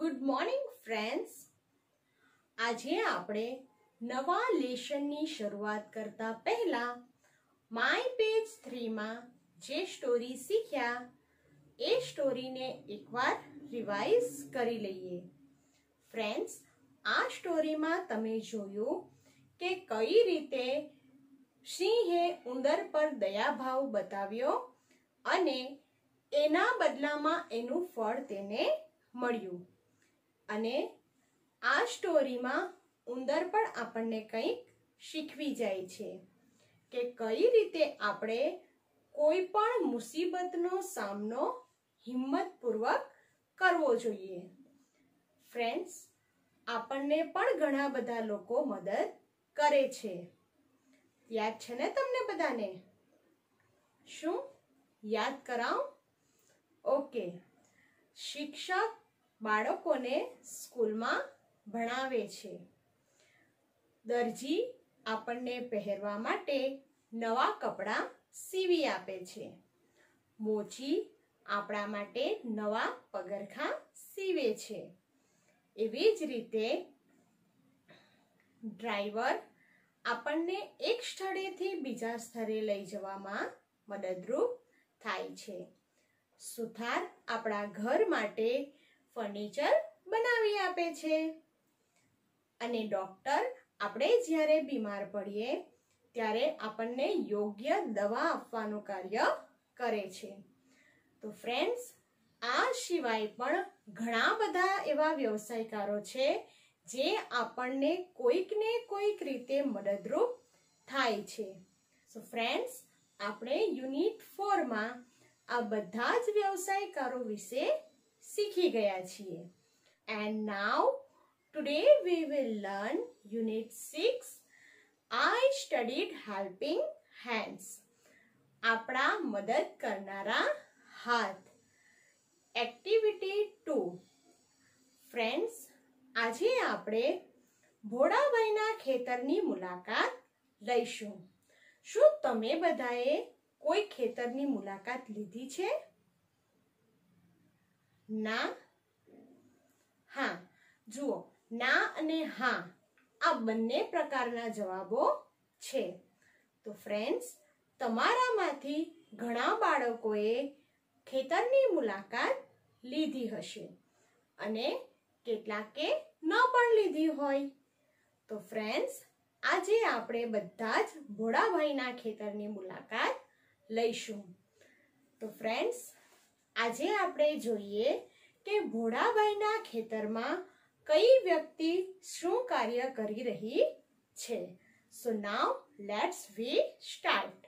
Good morning friends આજે આપણે નવા લેશનની શરૂઆત કરતા પહેલા માય પેજ થ્રીમાં જે સ્ટોરી શીખ્યા એ સ્ટોરીને એકવાર રિવાઇઝ કરી લઈએ ફ્રેન્ડ્સ આ સ્ટોરીમાં તમે જોયું કે કઈ રીતે સિંહે ઉંદર પર દયાભાવ બતાવ્યો અને એના બદલામાં એનું ફળ તેને મળ્યું અને આ સ્ટોરીમાં ઉંદર પણ આપણને કંઈક શીખવી જાય છે કે કઈ રીતે આપણે કોઈ પણ મુસીબતનો સામનો હિંમતપૂર્વક કરવો જોઈએ ફ્રેન્ડ્સ આપણને પણ ઘણા બધા લોકો મદદ કરે છે યાદ છે ને તમને બધાને શું યાદ કરાવ ઓકે શિક્ષક બાળકોને સ્કૂલમાં ભણાવે છે દરજી આપણને પહેરવા માટે નવા કપડાં સીવી આપે છે મોજી આપણા માટે નવા પગરખાં સીવે છે એવી જ રીતે ડ્રાઈવર આપણને એક સ્થળેથી બીજા સ્થળે લઈ જવામાં મદદરૂપ થાય છે સુથાર આપણા ઘર માટે ફર્નિચર બનાવી આપે છે અને ડૉક્ટર આપણે જ્યારે બીમાર પડીએ ત્યારે આપણને યોગ્ય દવા આપવાનું કાર્ય કરે છે તો ફ્રેન્ડ્સ આ સિવાય પણ ઘણા બધા એવા વ્યવસાયકારો છે જે આપણને કોઈકને કોઈક રીતે મદદરૂપ થાય છે સો ફ્રેન્ડ્સ આપણે યુનિટ ફોરમાં આ બધા જ વ્યવસાયકારો વિશે શીખી ગયા છીએ and now today we will learn unit six I studied helping hands આપણા મદદ કરનારા હાથ એક્ટિવિટી ટુ ફ્રેન્ડ્સ આજે આપણે ભોળાભાઈના ખેતરની મુલાકાત લઈશું શું તમે બધાએ કોઈ ખેતરની મુલાકાત લીધી છે ના હા જુઓ ના અને હા આ બંને પ્રકારના જવાબો છે તો ફ્રેન્ડ્સ તમારામાંથી ઘણા બાળકોએ ખેતરની મુલાકાત લીધી હશે અને કેટલાકે ન પણ લીધી હોય તો ફ્રેન્ડ્સ આજે આપણે બધા જ ભોળાભાઈના ખેતરની મુલાકાત લઈશું તો ફ્રેન્ડ્સ આજે આપણે જોઈએ કે ભોળાભાઈના ખેતરમાં કઈ વ્યક્તિ શું કાર્ય કરી રહી છે so now let's we start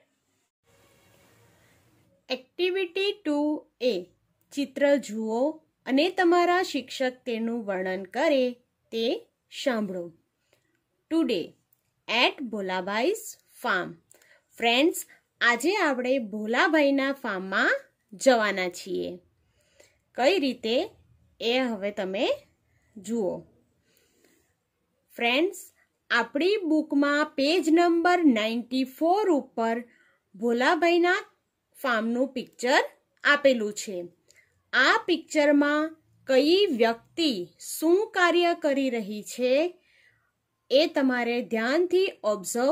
activity two A ચિત્ર જુઓ અને તમારા શિક્ષક તેનું વર્ણન કરે તે સાંભળો today at Bholabhai's farm friends આજે આપણે ભોલાભાઈના ફાર્મમાં જવાના છીએ કઈ રીતે એ હવે તમે જુઓ ફ્રેન્ડ્સ આપણી બુકમાં પેજ નંબર નાઇન્ટી ફોર ઉપર ભોલાભાઈના ફાર્મનું પિક્ચર આપેલું છે આ પિક્ચરમાં કઈ વ્યક્તિ શું કાર્ય કરી રહી છે એ તમારે ધ્યાનથી ઓબ્ઝર્વ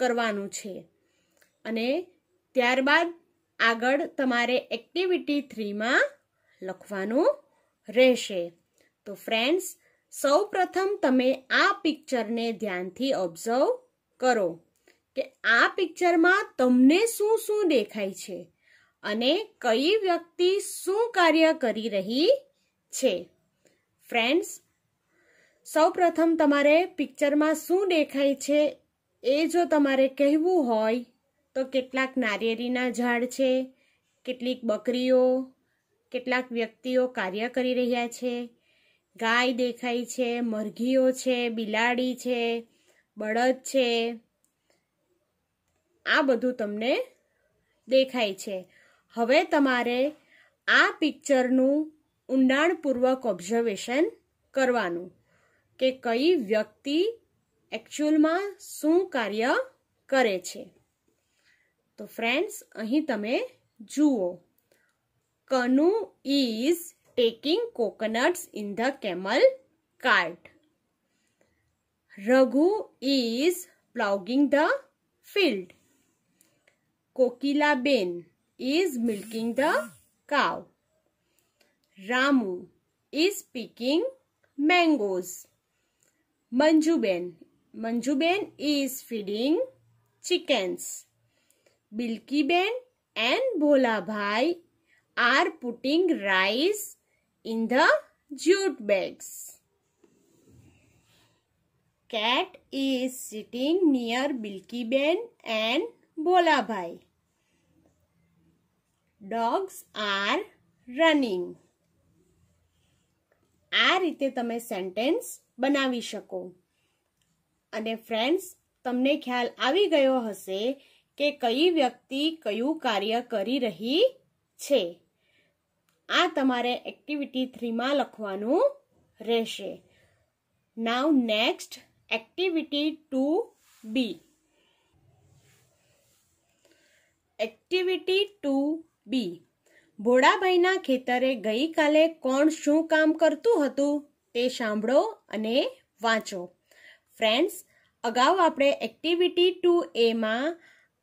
કરવાનું છે અને ત્યારબાદ આગળ તમારે એક્ટિવિટી થ્રીમાં લખવાનું રહેશે તો ફ્રેન્ડ્સ સૌ પ્રથમ તમે આ પિક્ચરને ધ્યાનથી ઓબ્ઝર્વ કરો કે આ પિક્ચરમાં તમને શું શું દેખાય છે અને કઈ વ્યક્તિ શું કાર્ય કરી રહી છે ફ્રેન્ડ્સ સૌપ્રથમ તમારે પિક્ચરમાં શું દેખાય છે એ જો તમારે કહેવું હોય તો કેટલાક નારિયેળીના ઝાડ છે કેટલીક બકરીઓ કેટલાક વ્યક્તિઓ કાર્ય કરી રહ્યા છે ગાય દેખાય છે મરઘીઓ છે બિલાડી છે બળદ છે આ બધું તમને દેખાય છે હવે તમારે આ પિક્ચરનું ઊંડાણપૂર્વક ઓબ્ઝર્વેશન કરવાનું કે કઈ વ્યક્તિ એકચ્યુઅલમાં શું કાર્ય કરે છે तो फ्रेंड्स अहीं ते जुओ Kanu is taking coconuts in the camel cart Raghu is ploughing the field Kokila ben is milking the cow Ramu is picking mangoes Manjuben Manjuben is feeding chickens Bilkiben and Bholabhai are putting rice in the jute bags. Cat is sitting near Bilkiben and Bholabhai. Dogs are running. આ રીતે તમે sentence બનાવી શકો અને friends તમને ખ્યાલ આવી ગયો હશે કે કઈ વ્યક્તિ કયું કાર્ય કરી રહી છે આ તમારે એક્ટિવિટી થ્રીમાં લખવાનું રહેશે now next activity two B activity two B ભોળાભાઈના ખેતરે ગઈકાલે કોણ શું કામ કરતું હતું તે સાંભળો અને વાંચો ફ્રેન્ડ્સ અગાઉ આપણે એક્ટિવિટી ટુ એમાં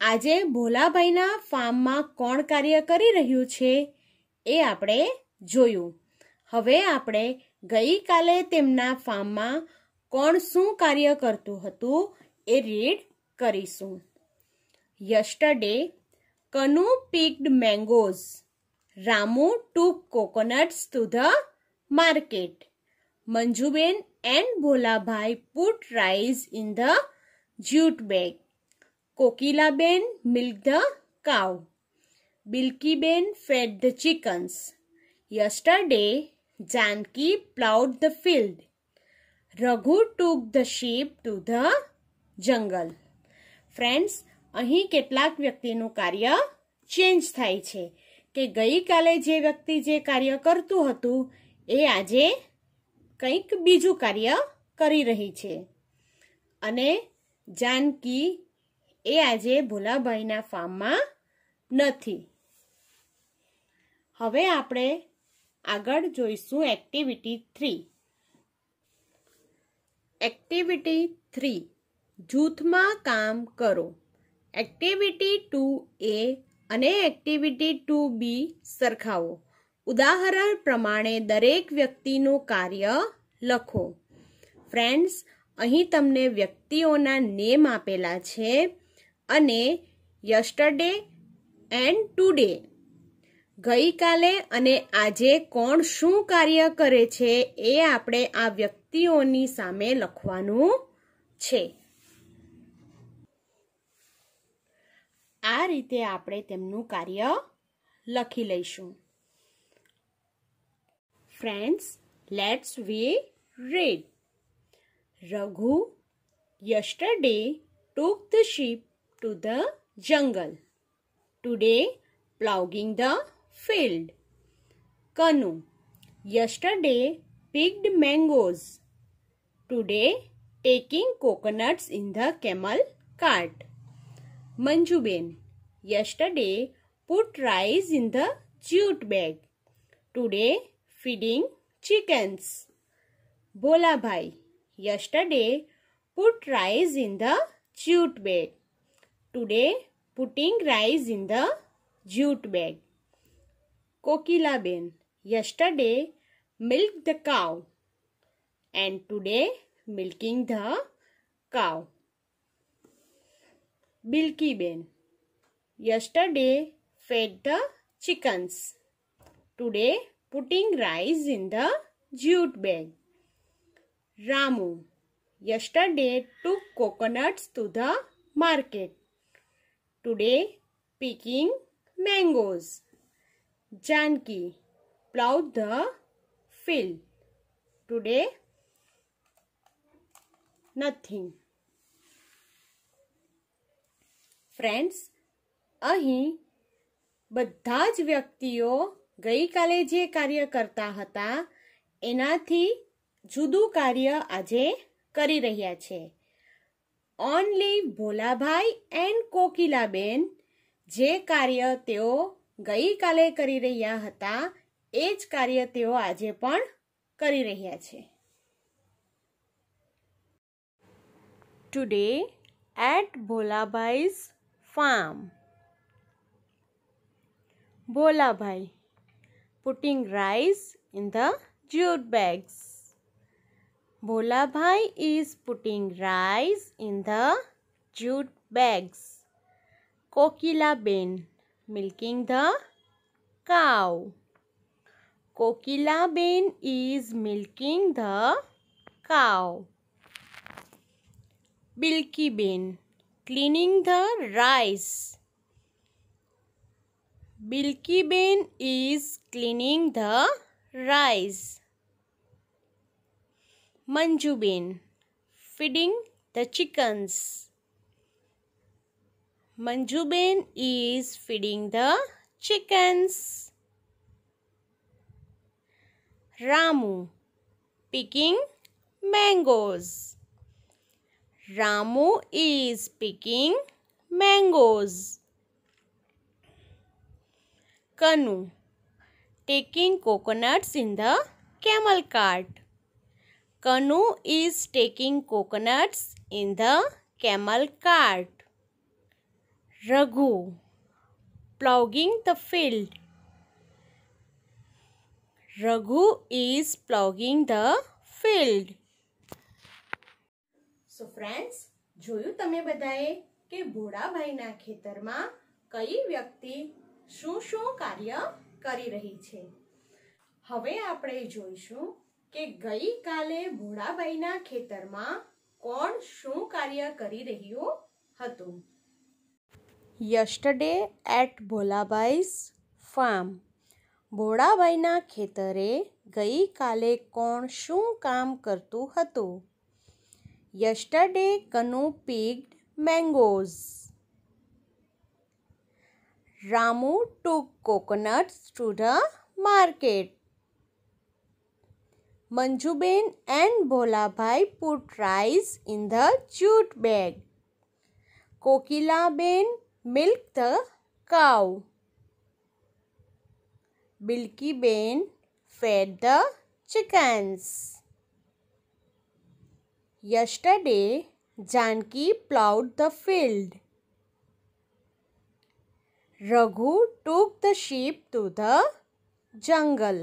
આજે ભોલાભાઈના ફાર્મમાં કોણ કાર્ય કરી રહ્યું છે એ આપણે જોયું હવે આપણે ગઈકાલે તેમના ફાર્મમાં કોણ શું કાર્ય કરતું હતું એ રીડ કરીશું yesterday Kanu picked mangoes Ramu took coconuts to the market Manjuben and Bholabhai put rice in the jute bag Kokilaben milk the cow Bilkiben fed the chickens yesterday Janki ploughed the field Raghu took the sheep to the jungle friends અહીં કેટલાક વ્યક્તિનું કાર્ય change થાય છે કે ગઈકાલે જે વ્યક્તિ જે કાર્ય કરતું હતું એ આજે કંઈક બીજું કાર્ય કરી રહી છે અને જાનકી એ આજે ભોલાભાઈના ફાર્મમાં નથી હવે આપણે આગળ જોઈશું એક્ટિવિટી થ્રી એક્ટિવિટી થ્રી જૂથમાં કામ કરો એક્ટિવિટી ટુ એ અને એક્ટિવિટી ટુ બી સરખાવો ઉદાહરણ પ્રમાણે દરેક વ્યક્તિનું કાર્ય લખો ફ્રેન્ડ્સ અહીં તમને વ્યક્તિઓના નેમ આપેલા છે અને યસ્ટરડે એન્ડ ટુડે ગઈકાલે અને આજે કોણ શું કાર્ય કરે છે એ આપણે આ વ્યક્તિઓની સામે લખવાનું છે આ રીતે આપણે તેમનું કાર્ય લખી લઈશું friends let's we read Raghu yesterday took the sheep to the jungle. Today, ploughing the field. Canoe. Yesterday, picked mangoes. Today, taking coconuts in the camel cart. Manjuben. Yesterday, put rice in the jute bag. Today, feeding chickens. Bola bhai. Yesterday, put rice in the jute bag today putting rice in the jute bag. Kokila Ben, yesterday milked the cow and today milking the cow. Bilki Ben, yesterday fed the chickens. Today putting rice in the jute bag. Ramu, yesterday took coconuts to the market. today picking mangoes. Janki plowed the field. Today nothing. Friends અહીં બધા જ વ્યક્તિઓ ગઈકાલે જે કાર્ય કરતા હતા એનાથી જુદું કાર્ય આજે કરી રહ્યા છે ઓનલી ભોલાભાઈ એન્ડ કોકિલાબેન જે કાર્ય તેઓ ગઈકાલે કરી રહ્યા હતા એ જ કાર્ય તેઓ આજે પણ કરી રહ્યા છે today at Bholabhai's farm Bholabhai putting rice in the jute bags Bolabhai is putting rice in the jute bags. Kokilaben milking the cow. Kokilaben is milking the cow. Bilkiben cleaning the rice. Bilkiben is cleaning the rice. Manjubin feeding the chickens. Manjubin is feeding the chickens. Ramu picking mangoes. Ramu is picking mangoes. Kanu taking coconuts in the camel cart. Kanu is taking coconuts in the camel cart. Raghu ploughing the field. Raghu is ploughing the field. So friends જોયું તમે બધાએ કે ભોળાભાઈના ખેતરમાં કઈ વ્યક્તિ શું શું કાર્ય કરી રહી છે હવે આપણે જોઈશું કે ગઈ કાલે ભોળાબાઈના ખેતરમાં કોણ શું કાર્ય કરી રહ્યું હતું યસ્ટરડે એટ ભોલાબાઈસ ફાર્મ ભોળાબાઈના ખેતરે ગઈકાલે કોણ શું કામ કરતું હતું yesterday Kanu picked mangoes Ramu took coconuts to the market Manjuben and Bholabhai put rice in the jute bag. Kokilaben milked the cow. Bilkiben fed the chickens. Yesterday, Janki plowed the field. Raghu took the sheep to the jungle.